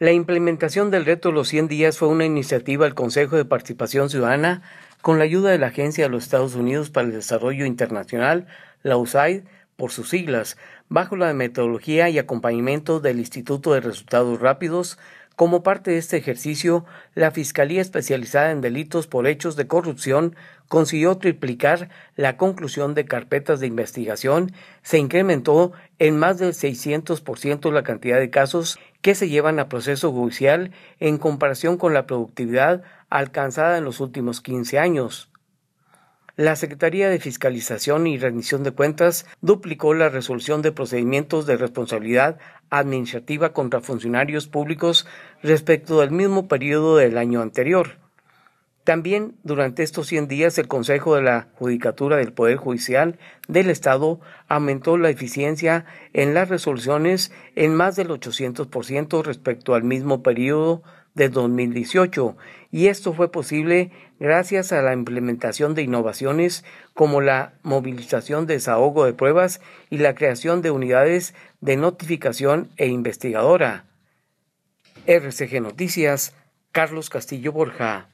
La implementación del reto de los 100 días fue una iniciativa del Consejo de Participación Ciudadana con la ayuda de la Agencia de los Estados Unidos para el Desarrollo Internacional, la USAID, por sus siglas, bajo la metodología y acompañamiento del Instituto de Resultados Rápidos, como parte de este ejercicio, la Fiscalía Especializada en Delitos por Hechos de Corrupción consiguió triplicar la conclusión de carpetas de investigación, se incrementó en más del 600% la cantidad de casos que se llevan a proceso judicial en comparación con la productividad alcanzada en los últimos 15 años. La Secretaría de Fiscalización y Rendición de Cuentas duplicó la resolución de procedimientos de responsabilidad administrativa contra funcionarios públicos respecto al mismo periodo del año anterior. También durante estos 100 días el Consejo de la Judicatura del Poder Judicial del Estado aumentó la eficiencia en las resoluciones en más del 800% respecto al mismo periodo de 2018 y esto fue posible gracias a la implementación de innovaciones como la movilización de desahogo de pruebas y la creación de unidades de notificación e investigadora. RCG Noticias, Carlos Castillo Borja.